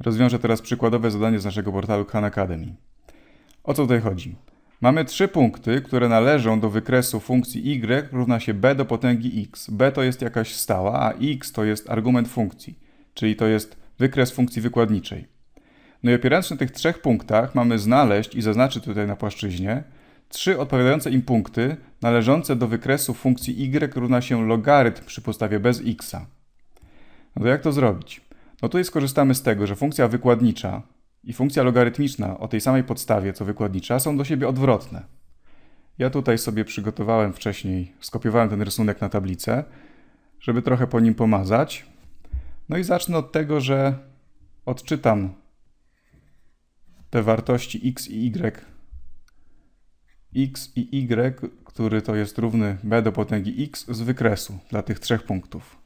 Rozwiążę teraz przykładowe zadanie z naszego portalu Khan Academy. O co tutaj chodzi? Mamy trzy punkty, które należą do wykresu funkcji y równa się b do potęgi x. b to jest jakaś stała, a x to jest argument funkcji, czyli to jest wykres funkcji wykładniczej. No i opierając się na tych trzech punktach, mamy znaleźć i zaznaczyć tutaj na płaszczyźnie trzy odpowiadające im punkty należące do wykresu funkcji y równa się logarytm przy podstawie bez x. No to jak to zrobić? No tutaj skorzystamy z tego, że funkcja wykładnicza i funkcja logarytmiczna o tej samej podstawie co wykładnicza są do siebie odwrotne. Ja tutaj sobie przygotowałem wcześniej, skopiowałem ten rysunek na tablicę, żeby trochę po nim pomazać. No i zacznę od tego, że odczytam te wartości x i y. x i y, który to jest równy b do potęgi x z wykresu dla tych trzech punktów.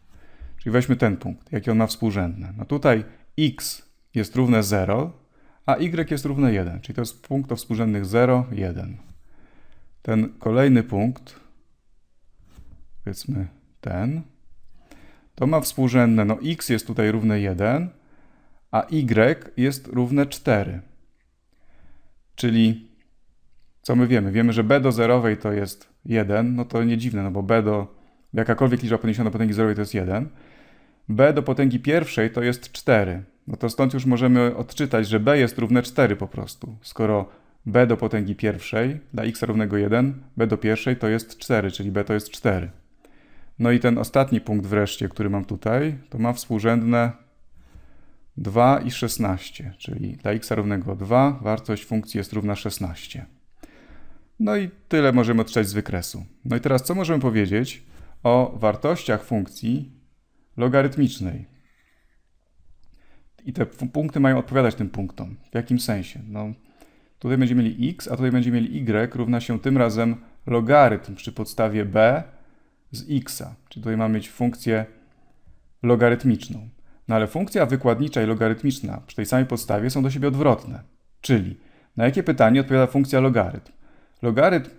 Czyli weźmy ten punkt, jakie on ma współrzędne. No tutaj x jest równe 0, a y jest równe 1, czyli to jest punkt o współrzędnych 0, 1. Ten kolejny punkt, powiedzmy ten, to ma współrzędne, no x jest tutaj równe 1, a y jest równe 4. Czyli co my wiemy? Wiemy, że b do zerowej to jest 1, no to nie dziwne, no bo b do jakakolwiek liczba podniesiona do potęgi zerowej to jest 1 b do potęgi pierwszej to jest 4. No to stąd już możemy odczytać, że b jest równe 4 po prostu. Skoro b do potęgi pierwszej dla x równego 1, b do pierwszej to jest 4, czyli b to jest 4. No i ten ostatni punkt wreszcie, który mam tutaj, to ma współrzędne 2 i 16, czyli dla x równego 2 wartość funkcji jest równa 16. No i tyle możemy odczytać z wykresu. No i teraz co możemy powiedzieć o wartościach funkcji logarytmicznej. I te punkty mają odpowiadać tym punktom. W jakim sensie? No, tutaj będziemy mieli x, a tutaj będziemy mieli y równa się tym razem logarytm przy podstawie b z x. -a. Czyli tutaj mamy mieć funkcję logarytmiczną. No ale funkcja wykładnicza i logarytmiczna przy tej samej podstawie są do siebie odwrotne. Czyli na jakie pytanie odpowiada funkcja logarytm? Logarytm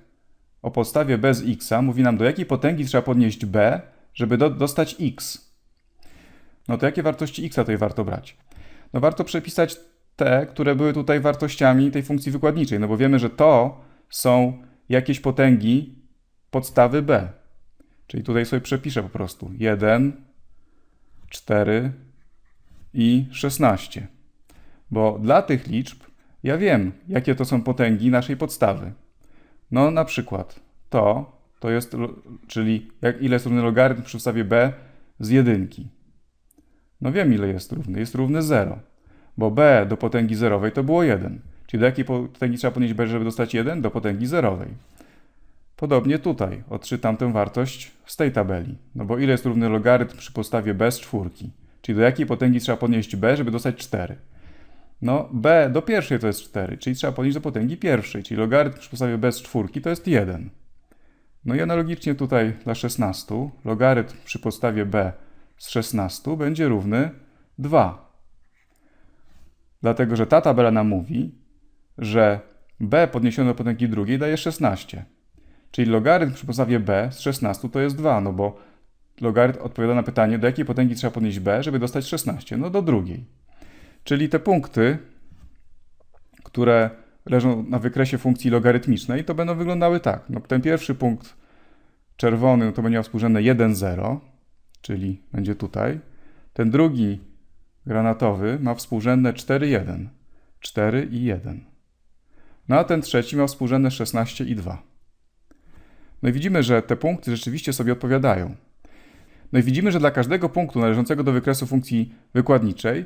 o podstawie b z x mówi nam, do jakiej potęgi trzeba podnieść b, żeby do dostać x. No to jakie wartości x tutaj warto brać? No warto przepisać te, które były tutaj wartościami tej funkcji wykładniczej, no bo wiemy, że to są jakieś potęgi podstawy b. Czyli tutaj sobie przepiszę po prostu 1, 4 i 16. Bo dla tych liczb ja wiem, jakie to są potęgi naszej podstawy. No na przykład to, to jest, czyli jak ile jest równy logarytm przy podstawie b z jedynki. No wiem ile jest równy. Jest równy 0, bo b do potęgi zerowej to było 1. Czyli do jakiej potęgi trzeba podnieść b, żeby dostać 1? Do potęgi zerowej. Podobnie tutaj odczytam tę wartość z tej tabeli. No bo ile jest równy logarytm przy podstawie b z czwórki? Czyli do jakiej potęgi trzeba podnieść b, żeby dostać 4? No b do pierwszej to jest 4, czyli trzeba podnieść do potęgi pierwszej, czyli logarytm przy podstawie b z czwórki to jest 1. No i analogicznie tutaj dla 16 logarytm przy podstawie b z 16 będzie równy 2. Dlatego, że ta tabela nam mówi, że b podniesione do potęgi drugiej daje 16. Czyli logarytm przy podstawie b z 16 to jest 2, no bo logarytm odpowiada na pytanie, do jakiej potęgi trzeba podnieść b, żeby dostać 16? No do drugiej. Czyli te punkty, które leżą na wykresie funkcji logarytmicznej, to będą wyglądały tak. No, ten pierwszy punkt czerwony no to będzie miał współrzędne 1, 0 czyli będzie tutaj. Ten drugi granatowy ma współrzędne 4, 1. 4 i 1. No a ten trzeci ma współrzędne 16 i 2. No i widzimy, że te punkty rzeczywiście sobie odpowiadają. No i widzimy, że dla każdego punktu należącego do wykresu funkcji wykładniczej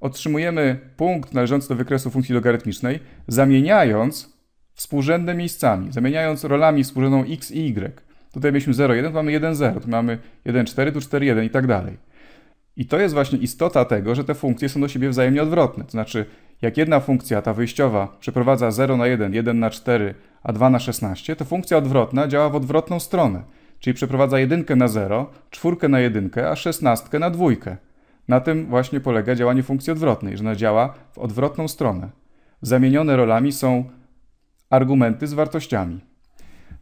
otrzymujemy punkt należący do wykresu funkcji logarytmicznej, zamieniając współrzędne miejscami, zamieniając rolami współrzędną x i y. Tutaj mieliśmy 0,1, tu mamy 1,0, tu mamy 1,4, tu 4,1 i tak dalej. I to jest właśnie istota tego, że te funkcje są do siebie wzajemnie odwrotne. To znaczy, jak jedna funkcja, ta wyjściowa, przeprowadza 0 na 1, 1 na 4, a 2 na 16, to funkcja odwrotna działa w odwrotną stronę. Czyli przeprowadza 1 na 0, 4 na 1, a 16 na 2. Na tym właśnie polega działanie funkcji odwrotnej, że ona działa w odwrotną stronę. Zamienione rolami są argumenty z wartościami.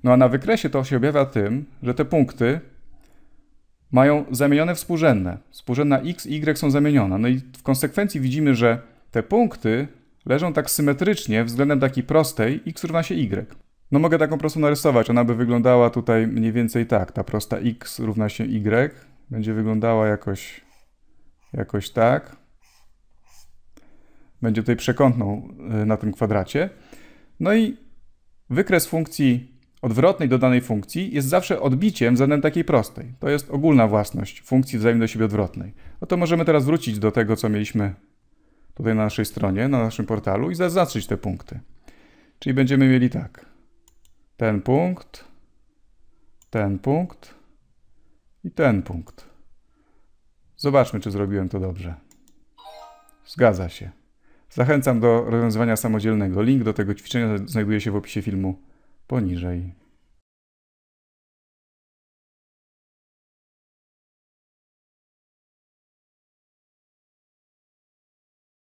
No a na wykresie to się objawia tym, że te punkty mają zamienione współrzędne. Współrzędna x i y są zamienione. No i w konsekwencji widzimy, że te punkty leżą tak symetrycznie względem takiej prostej x równa się y. No mogę taką prostą narysować, ona by wyglądała tutaj mniej więcej tak. Ta prosta x równa się y będzie wyglądała jakoś, jakoś tak. Będzie tutaj przekątną y, na tym kwadracie. No i wykres funkcji odwrotnej dodanej funkcji jest zawsze odbiciem względem takiej prostej. To jest ogólna własność funkcji wzajemnie do siebie odwrotnej. No to możemy teraz wrócić do tego, co mieliśmy tutaj na naszej stronie, na naszym portalu i zaznaczyć te punkty. Czyli będziemy mieli tak. Ten punkt, ten punkt i ten punkt. Zobaczmy, czy zrobiłem to dobrze. Zgadza się. Zachęcam do rozwiązywania samodzielnego. Link do tego ćwiczenia znajduje się w opisie filmu poniżej.